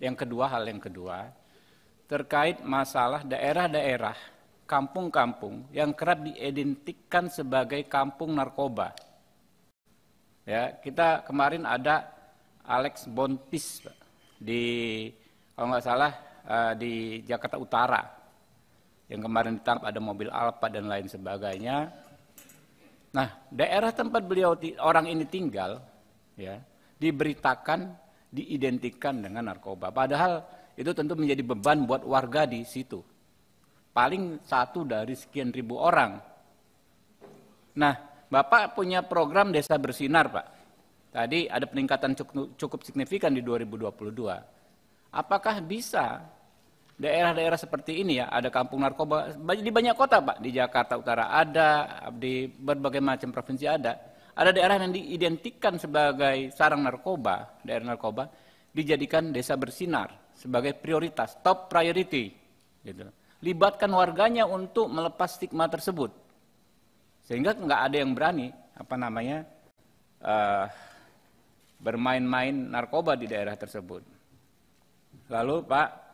yang kedua hal yang kedua terkait masalah daerah-daerah kampung-kampung yang kerap diidentikan sebagai kampung narkoba. Ya, kita kemarin ada Alex Bontis di kalau nggak salah eh, di Jakarta Utara yang kemarin ditangkap ada mobil Alfa dan lain sebagainya. Nah, daerah tempat beliau orang ini tinggal ya, diberitakan diidentikan dengan narkoba. Padahal itu tentu menjadi beban buat warga di situ. Paling satu dari sekian ribu orang. Nah, Bapak punya program Desa Bersinar, Pak. Tadi ada peningkatan cukup, signifikan di 2022. Apakah bisa daerah-daerah seperti ini ya, ada kampung narkoba di banyak kota Pak, di Jakarta Utara ada, di berbagai macam provinsi ada. Ada daerah yang diidentikan sebagai sarang narkoba, daerah narkoba, dijadikan desa bersinar sebagai prioritas, top priority. Gitu. Libatkan warganya untuk melepas stigma tersebut. Sehingga nggak ada yang berani, apa namanya, uh, bermain-main narkoba di daerah tersebut. Lalu Pak,